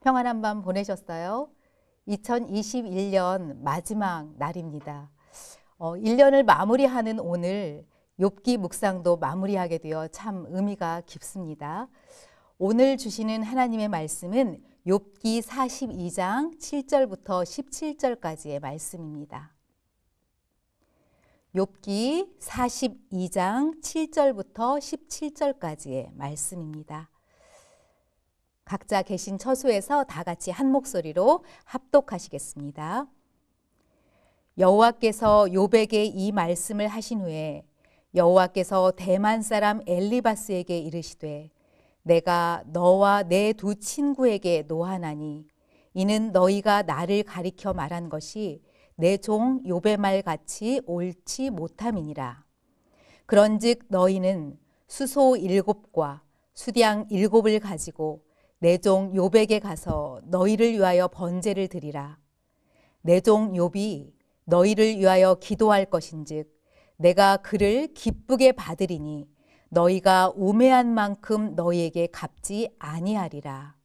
평안한 밤 보내셨어요? 2021년 마지막 날입니다. 어, 1년을 마무리하는 오늘 욥기 묵상도 마무리하게 되어 참 의미가 깊습니다. 오늘 주시는 하나님의 말씀은 욥기 42장 7절부터 17절까지의 말씀입니다. 욥기 42장 7절부터 17절까지의 말씀입니다. 각자 계신 처소에서 다 같이 한 목소리로 합독하시겠습니다. 여호와께서 요백에 이 말씀을 하신 후에 여호와께서 대만 사람 엘리바스에게 이르시되 내가 너와 내 두 친구에게 노하나니 이는 너희가 나를 가리켜 말한 것이 내 종 요배 말 같이 옳지 못함이니라 그런즉 너희는 수소 일곱과 수량 일곱을 가지고 내종 요백에 가서 너희를 위하여 번제를 드리라. 내종 요비 너희를 위하여 기도할 것인즉 내가 그를 기쁘게 받으리니 너희가 우매한 만큼 너희에게 갚지 아니하리라.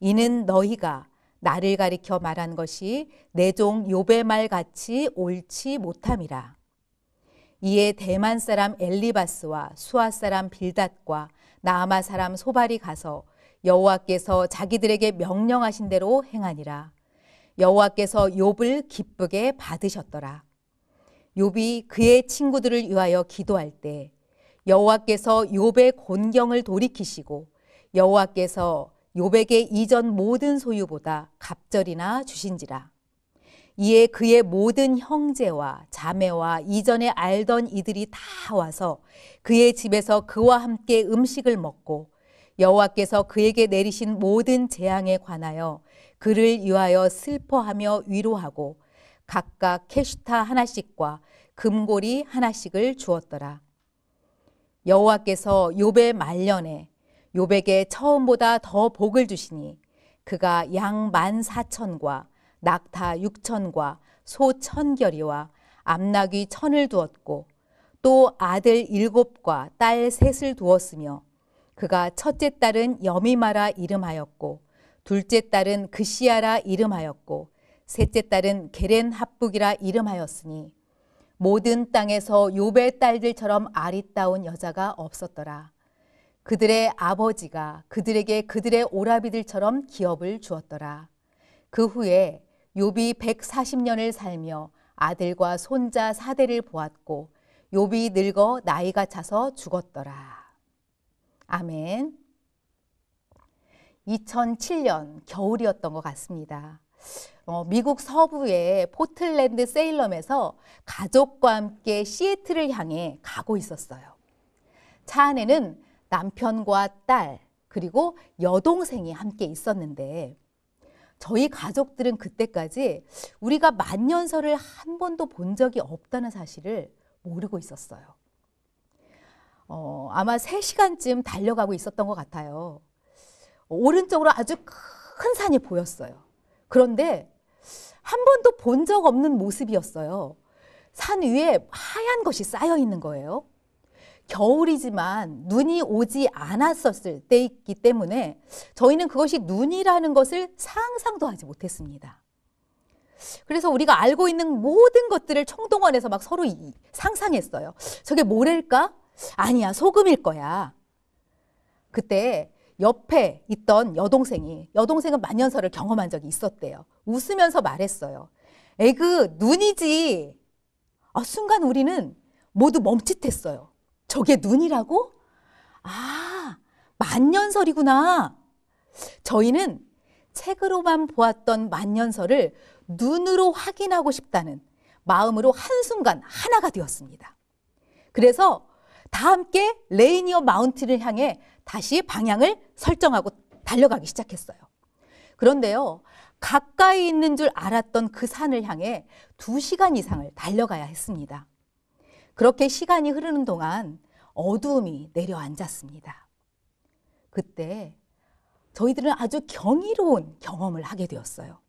이는 너희가 나를 가리켜 말한 것이 내종 요배 말 같이 옳지 못함이라. 이에 대만 사람 엘리바스와 수아 사람 빌닷과 나아마 사람 소발이 가서 여호와께서 자기들에게 명령하신 대로 행하니라. 여호와께서 욥을 기쁘게 받으셨더라. 욥이 그의 친구들을 위하여 기도할 때 여호와께서 욥의 곤경을 돌이키시고 여호와께서 욥에게 이전 모든 소유보다 갑절이나 주신지라. 이에 그의 모든 형제와 자매와 이전에 알던 이들이 다 와서 그의 집에서 그와 함께 음식을 먹고 여호와께서 그에게 내리신 모든 재앙에 관하여 그를 위하여 슬퍼하며 위로하고 각각 캐슈타 하나씩과 금고리 하나씩을 주었더라. 여호와께서 요배 말년에 요백에 처음보다 더 복을 주시니 그가 양만 사천과 낙타 육천과 소 천결이와 암나귀 천을 두었고 또 아들 일곱과 딸 셋을 두었으며 그가 첫째 딸은 여미마라 이름하였고 둘째 딸은 그시아라 이름하였고 셋째 딸은 게렌 합북이라 이름하였으니 모든 땅에서 요벨 딸들처럼 아리따운 여자가 없었더라. 그들의 아버지가 그들에게 그들의 오라비들처럼 기업을 주었더라. 그 후에 요비 140년을 살며 아들과 손자 사대를 보았고 요비 늙어 나이가 차서 죽었더라. 아멘. 2007년 겨울이었던 것 같습니다. 어, 미국 서부의 포틀랜드 세일럼에서 가족과 함께 시애틀을 향해 가고 있었어요. 차 안에는 남편과 딸, 그리고 여동생이 함께 있었는데 저희 가족들은 그때까지 우리가 만년설을 한 번도 본 적이 없다는 사실을 모르고 있었어요. 어, 아마 3시간쯤 달려가고 있었던 것 같아요. 오른쪽으로 아주 큰 산이 보였어요. 그런데 한 번도 본 적 없는 모습이었어요. 산 위에 하얀 것이 쌓여 있는 거예요. 겨울이지만 눈이 오지 않았었을 때이기 때문에 저희는 그것이 눈이라는 것을 상상도 하지 못했습니다. 그래서 우리가 알고 있는 모든 것들을 총동원해서 막 서로 상상했어요. 저게 모래까 아니야, 소금일 거야. 그때 옆에 있던 여동생이, 여동생은 만년설을 경험한 적이 있었대요. 웃으면서 말했어요. 에그, 눈이지. 아, 순간 우리는 모두 멈칫했어요. 저게 눈이라고? 아, 만년설이구나. 저희는 책으로만 보았던 만년설을 눈으로 확인하고 싶다는 마음으로 한순간 하나가 되었습니다. 그래서 다 함께 레이니어 마운틴을 향해 다시 방향을 설정하고 달려가기 시작했어요. 그런데요, 가까이 있는 줄 알았던 그 산을 향해 두시간 이상을 달려가야 했습니다. 그렇게 시간이 흐르는 동안 어두움이 내려앉았습니다. 그때 저희들은 아주 경이로운 경험을 하게 되었어요.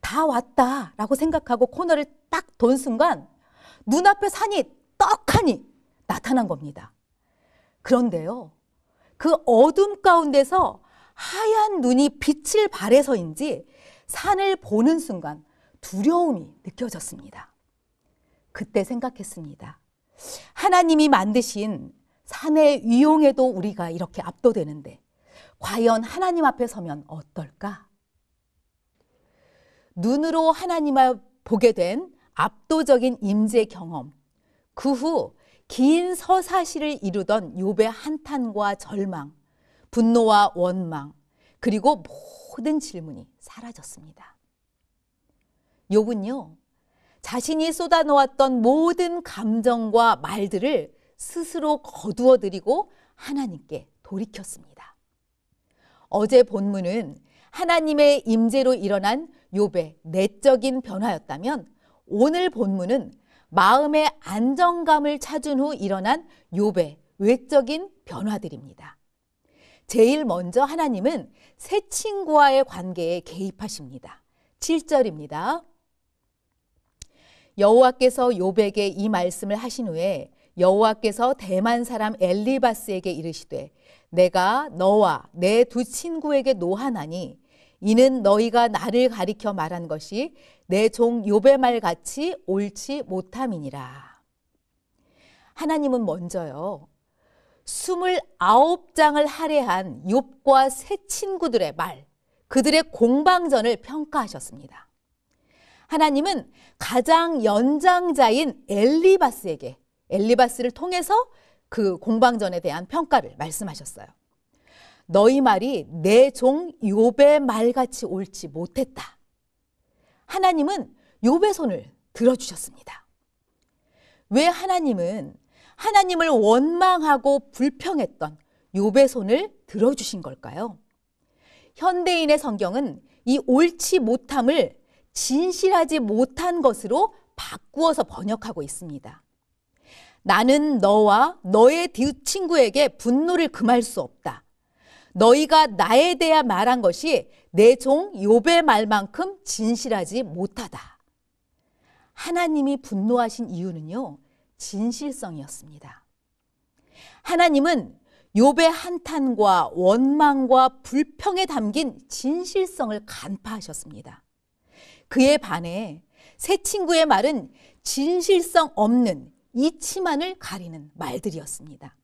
다 왔다라고 생각하고 코너를 딱 돈 순간 눈앞에 산이 떡하니 나타난 겁니다. 그런데요, 그 어둠 가운데서 하얀 눈이 빛을 발해서인지 산을 보는 순간 두려움이 느껴졌습니다. 그때 생각했습니다. 하나님이 만드신 산의 위용에도 우리가 이렇게 압도되는데 과연 하나님 앞에 서면 어떨까? 눈으로 하나님을 보게 된 압도적인 임재 경험. 그후 긴 서사시를 이루던 욥의 한탄과 절망, 분노와 원망, 그리고 모든 질문이 사라졌습니다. 욥은요. 자신이 쏟아놓았던 모든 감정과 말들을 스스로 거두어들이고 하나님께 돌이켰습니다. 어제 본문은 하나님의 임재로 일어난 욥의 내적인 변화였다면 오늘 본문은 마음의 안정감을 찾은 후 일어난 욥의 외적인 변화들입니다. 제일 먼저 하나님은 새 친구와의 관계에 개입하십니다. 7절입니다. 여호와께서 욥에게 이 말씀을 하신 후에 여호와께서 대만 사람 엘리바스에게 이르시되 내가 너와 내 두 친구에게 노하나니 이는 너희가 나를 가리켜 말한 것이 내 종 요배 말같이 옳지 못함이니라. 하나님은 먼저요. 29장을 할애한 욥과 세 친구들의 말, 그들의 공방전을 평가하셨습니다. 하나님은 가장 연장자인 엘리바스에게 엘리바스를 통해서 그 공방전에 대한 평가를 말씀하셨어요. 너희 말이 내 종 요배 말같이 옳지 못했다. 하나님은 욥의 손을 들어주셨습니다. 왜 하나님은 하나님을 원망하고 불평했던 욥의 손을 들어주신 걸까요? 현대인의 성경은 이 옳지 못함을 진실하지 못한 것으로 바꾸어서 번역하고 있습니다. 나는 너와 너의 친구에게 분노를 금할 수 없다. 너희가 나에 대해 말한 것이 내종 욥의 말만큼 진실하지 못하다. 하나님이 분노하신 이유는요. 진실성이었습니다. 하나님은 욥의 한탄과 원망과 불평에 담긴 진실성을 간파하셨습니다. 그에 반해 새 친구의 말은 진실성 없는 이치만을 가리는 말들이었습니다.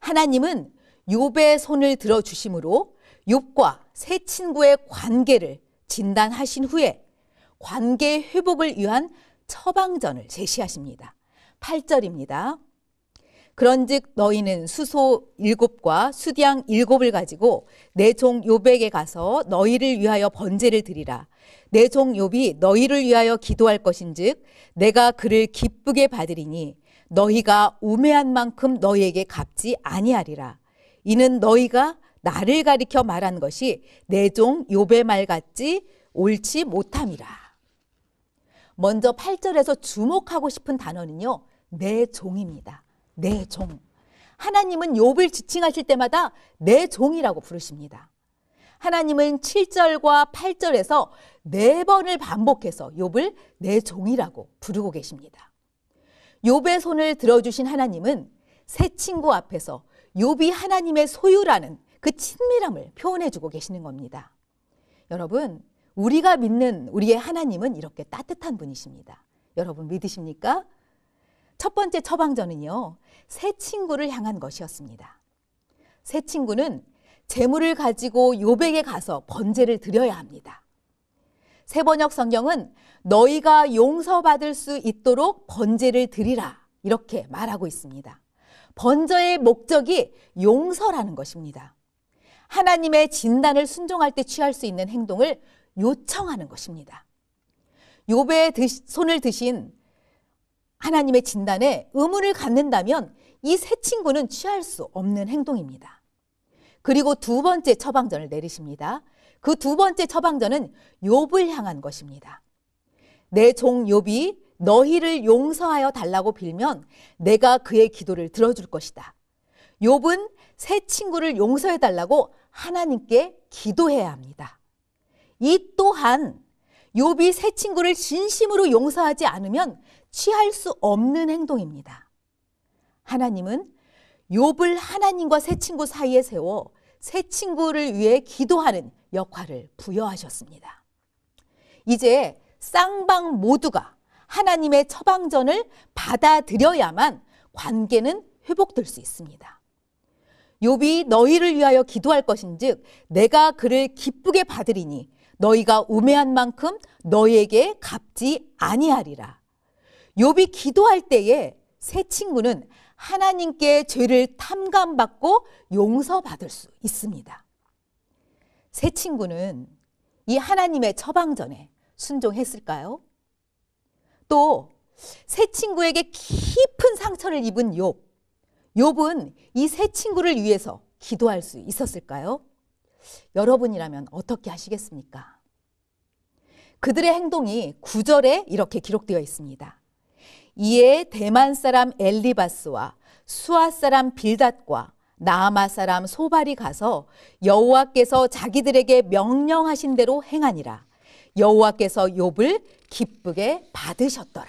하나님은 욥의 손을 들어 주심으로 욥과 새 친구의 관계를 진단하신 후에 관계 회복을 위한 처방전을 제시하십니다. 8절입니다. 그런즉 너희는 수소 일곱과 수디양 일곱을 가지고 내종 요백에 가서 너희를 위하여 번제를 드리라. 내종 요비 너희를 위하여 기도할 것인즉 내가 그를 기쁘게 받으리니 너희가 우매한 만큼 너희에게 갚지 아니하리라. 이는 너희가 나를 가리켜 말한 것이 내종 요배 말 같지 옳지 못함이라. 먼저 8절에서 주목하고 싶은 단어는요. 내 종입니다. 내 종. 하나님은 욥을 지칭하실 때마다 내 종이라고 부르십니다. 하나님은 7절과 8절에서 네 번을 반복해서 욥을 내 종이라고 부르고 계십니다. 욥의 손을 들어 주신 하나님은 새 친구 앞에서 욥이 하나님의 소유라는 그 친밀함을 표현해 주고 계시는 겁니다. 여러분, 우리가 믿는 우리의 하나님은 이렇게 따뜻한 분이십니다. 여러분 믿으십니까? 첫 번째 처방전은요. 새 친구를 향한 것이었습니다. 새 친구는 재물을 가지고 욥에 가서 번제를 드려야 합니다. 세번역 성경은 너희가 용서받을 수 있도록 번제를 드리라 이렇게 말하고 있습니다. 번저의 목적이 용서라는 것입니다. 하나님의 진단을 순종할 때 취할 수 있는 행동을 요청하는 것입니다. 요배의 손을 드신 하나님의 진단에 의문을 갖는다면 이 세 친구는 취할 수 없는 행동입니다. 그리고 두 번째 처방전을 내리십니다. 그 두 번째 처방전은 욥을 향한 것입니다. 내 종 욥이 너희를 용서하여 달라고 빌면 내가 그의 기도를 들어줄 것이다. 욥은 새 친구를 용서해 달라고 하나님께 기도해야 합니다. 이 또한 욥이 새 친구를 진심으로 용서하지 않으면 취할 수 없는 행동입니다. 하나님은 욥을 하나님과 새 친구 사이에 세워 새 친구를 위해 기도하는 역할을 부여하셨습니다. 이제 쌍방 모두가 하나님의 처방전을 받아들여야만 관계는 회복될 수 있습니다. 욥이 너희를 위하여 기도할 것인즉 내가 그를 기쁘게 받으리니 너희가 우매한 만큼 너희에게 갚지 아니하리라. 욥이 기도할 때에 새 친구는 하나님께 죄를 탐감받고 용서받을 수 있습니다. 새 친구는 이 하나님의 처방전에 순종했을까요? 또새 친구에게 깊은 상처를 입은 욥. 욥은 이 새 친구를 위해서 기도할 수 있었을까요? 여러분이라면 어떻게 하시겠습니까? 그들의 행동이 구절에 이렇게 기록되어 있습니다. 이에 대만 사람 엘리바스와 수아 사람 빌닷과 나아마 사람 소발이 가서 여호와께서 자기들에게 명령하신 대로 행하니라. 여호와께서 욥을 기쁘게 받으셨더라.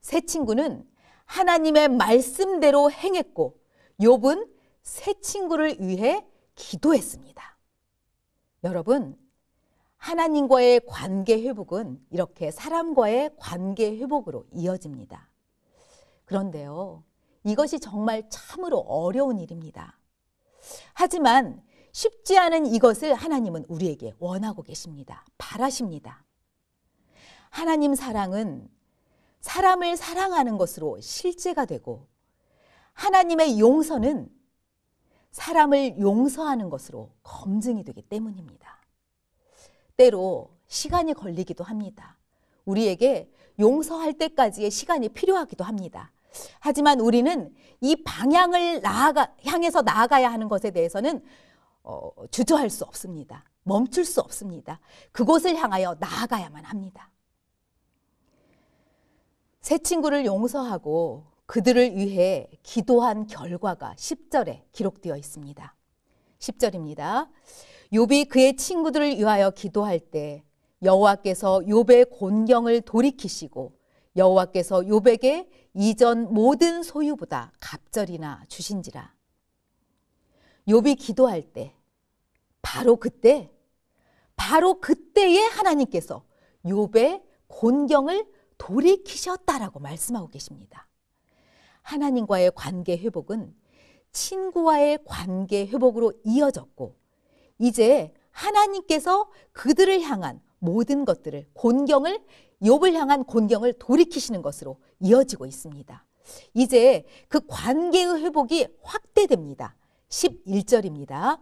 새 친구는 하나님의 말씀대로 행했고 욥은 새 친구를 위해 기도했습니다. 여러분, 하나님과의 관계 회복은 이렇게 사람과의 관계 회복으로 이어집니다. 그런데요, 이것이 정말 참으로 어려운 일입니다. 하지만 쉽지 않은 이것을 하나님은 우리에게 원하고 계십니다. 바라십니다. 하나님 사랑은 사람을 사랑하는 것으로 실제가 되고 하나님의 용서는 사람을 용서하는 것으로 검증이 되기 때문입니다. 때로 시간이 걸리기도 합니다. 우리에게 용서할 때까지의 시간이 필요하기도 합니다. 하지만 우리는 이 방향을 나아가, 향해서 나아가야 하는 것에 대해서는 어, 주저할 수 없습니다. 멈출 수 없습니다. 그곳을 향하여 나아가야만 합니다. 새 친구를 용서하고 그들을 위해 기도한 결과가 10절에 기록되어 있습니다. 10절입니다. 욥이 그의 친구들을 위하여 기도할 때 여호와께서 욥의 곤경을 돌이키시고 여호와께서 욥에게 이전 모든 소유보다 갑절이나 주신지라 욥이 기도할 때 바로 그때 바로 그때에 하나님께서 욥의 곤경을 돌이키셨다라고 말씀하고 계십니다. 하나님과의 관계 회복은 친구와의 관계 회복으로 이어졌고 이제 하나님께서 그들을 향한 모든 것들을 곤경을 욥을 향한 곤경을 돌이키시는 것으로 이어지고 있습니다. 이제 그 관계의 회복이 확대됩니다. 11절입니다.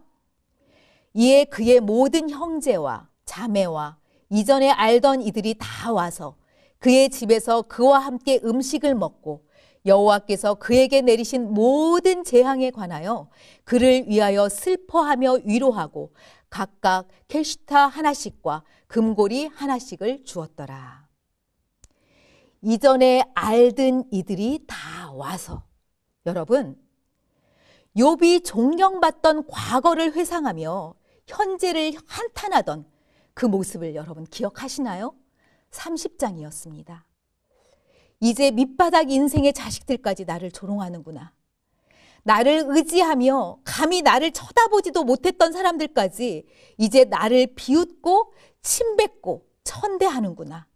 이에 그의 모든 형제와 자매와 이전에 알던 이들이 다 와서 그의 집에서 그와 함께 음식을 먹고 여호와께서 그에게 내리신 모든 재앙에 관하여 그를 위하여 슬퍼하며 위로하고 각각 캐시타 하나씩과 금고리 하나씩을 주었더라. 이전에 알던 이들이 다 와서 여러분 욥이 존경받던 과거를 회상하며 현재를 한탄하던 그 모습을 여러분 기억하시나요? 30장이었습니다. 이제 밑바닥 인생의 자식들까지 나를 조롱하는구나. 나를 의지하며 감히 나를 쳐다보지도 못했던 사람들까지 이제 나를 비웃고 침뱉고 천대하는구나.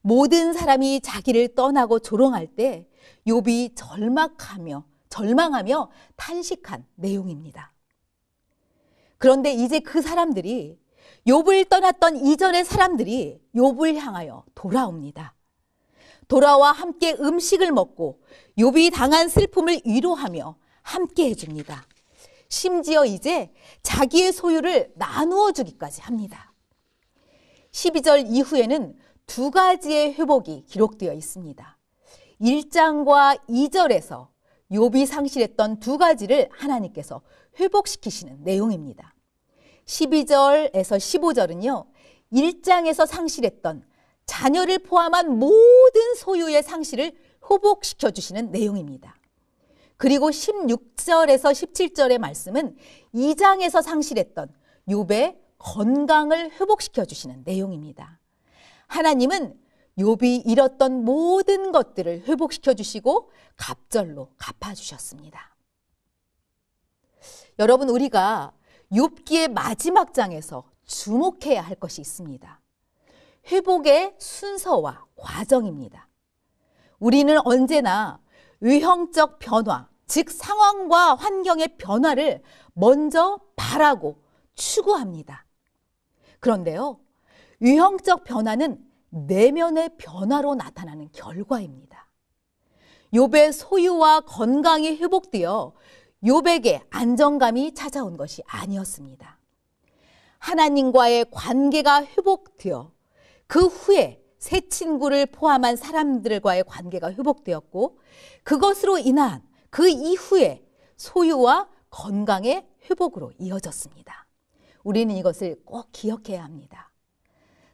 모든 사람이 자기를 떠나고 조롱할 때 욥이 절막하며 절망하며 탄식한 내용입니다. 그런데 이제 그 사람들이 욥을 떠났던 이전의 사람들이 욥을 향하여 돌아옵니다. 돌아와 함께 음식을 먹고 욥이 당한 슬픔을 위로하며 함께 해 줍니다. 심지어 이제 자기의 소유를 나누어 주기까지 합니다. 12절 이후에는 두 가지의 회복이 기록되어 있습니다. 1장과 2절에서 욥이 상실했던 두 가지를 하나님께서 회복시키시는 내용입니다. 12절에서 15절은요. 1장에서 상실했던 자녀를 포함한 모든 소유의 상실을 회복시켜 주시는 내용입니다. 그리고 16절에서 17절의 말씀은 2장에서 상실했던 욥의 건강을 회복시켜 주시는 내용입니다. 하나님은 욥이 잃었던 모든 것들을 회복시켜 주시고 갑절로 갚아 주셨습니다. 여러분 우리가 욥기의 마지막 장에서 주목해야 할 것이 있습니다. 회복의 순서와 과정입니다. 우리는 언제나 외형적 변화, 즉 상황과 환경의 변화를 먼저 바라고 추구합니다. 그런데요, 유형적 변화는 내면의 변화로 나타나는 결과입니다. 욥의 소유와 건강이 회복되어 욥에게 안정감이 찾아온 것이 아니었습니다. 하나님과의 관계가 회복되어 그 후에 새 친구를 포함한 사람들과의 관계가 회복되었고 그것으로 인한 그 이후에 소유와 건강의 회복으로 이어졌습니다. 우리는 이것을 꼭 기억해야 합니다.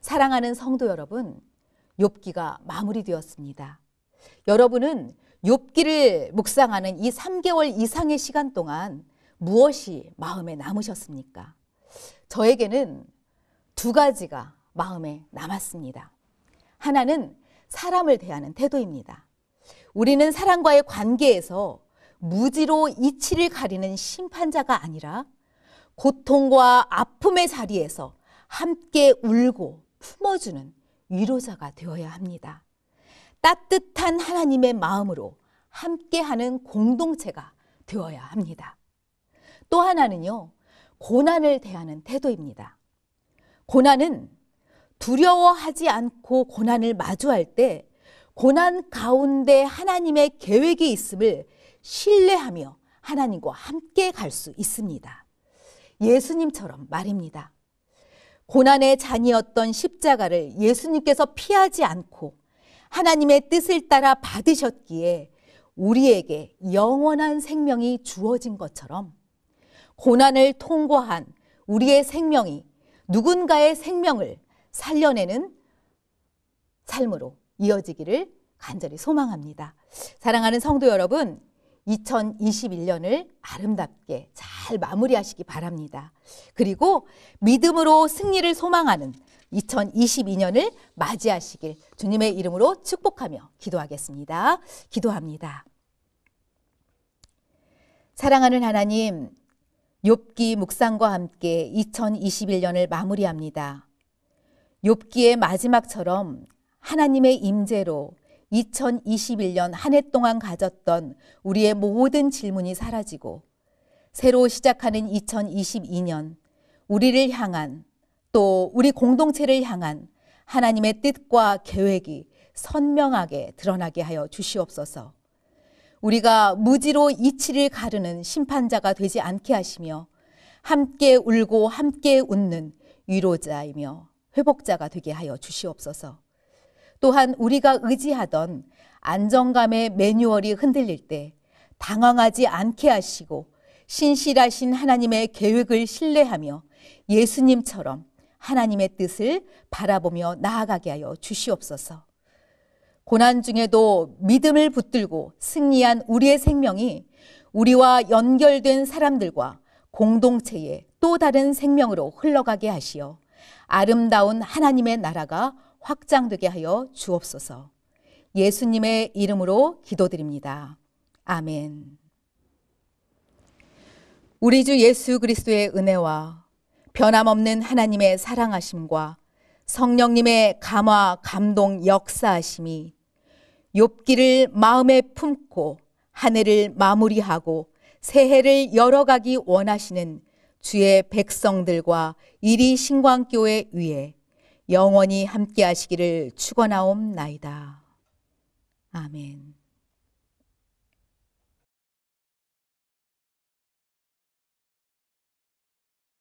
사랑하는 성도 여러분, 욥기가 마무리되었습니다. 여러분은 욥기를 묵상하는 이 3개월 이상의 시간 동안 무엇이 마음에 남으셨습니까? 저에게는 두 가지가 마음에 남았습니다. 하나는 사람을 대하는 태도입니다. 우리는 사람과의 관계에서 무지로 이치를 가리는 심판자가 아니라 고통과 아픔의 자리에서 함께 울고 품어주는 위로자가 되어야 합니다. 따뜻한 하나님의 마음으로 함께하는 공동체가 되어야 합니다. 또 하나는요, 고난을 대하는 태도입니다. 고난은 두려워하지 않고 고난을 마주할 때 고난 가운데 하나님의 계획이 있음을 신뢰하며 하나님과 함께 갈 수 있습니다. 예수님처럼 말입니다. 고난의 잔이었던 십자가를 예수님께서 피하지 않고 하나님의 뜻을 따라 받으셨기에 우리에게 영원한 생명이 주어진 것처럼 고난을 통과한 우리의 생명이 누군가의 생명을 살려내는 삶으로 이어지기를 간절히 소망합니다. 사랑하는 성도 여러분, 2021년을 아름답게 잘 마무리하시기 바랍니다. 그리고 믿음으로 승리를 소망하는 2022년을 맞이하시길 주님의 이름으로 축복하며 기도하겠습니다. 기도합니다. 사랑하는 하나님, 욥기 묵상과 함께 2021년을 마무리합니다. 욥기의 마지막처럼 하나님의 임재로 2021년 한 해 동안 가졌던 우리의 모든 질문이 사라지고 새로 시작하는 2022년 우리를 향한 또 우리 공동체를 향한 하나님의 뜻과 계획이 선명하게 드러나게 하여 주시옵소서. 우리가 무지로 이치를 가르는 심판자가 되지 않게 하시며 함께 울고 함께 웃는 위로자이며 회복자가 되게 하여 주시옵소서. 또한 우리가 의지하던 안정감의 매뉴얼이 흔들릴 때 당황하지 않게 하시고 신실하신 하나님의 계획을 신뢰하며 예수님처럼 하나님의 뜻을 바라보며 나아가게 하여 주시옵소서. 고난 중에도 믿음을 붙들고 승리한 우리의 생명이 우리와 연결된 사람들과 공동체의 또 다른 생명으로 흘러가게 하시어 아름다운 하나님의 나라가 확장되게 하여 주옵소서. 예수님의 이름으로 기도드립니다. 아멘. 우리 주 예수 그리스도의 은혜와 변함없는 하나님의 사랑하심과 성령님의 감화 감동 역사하심이 욥기를 마음에 품고 한 해를 마무리하고 새해를 열어가기 원하시는 주의 백성들과 이리 신광교회 위에 영원히 함께 하시기를 축원하옵나이다. 아멘.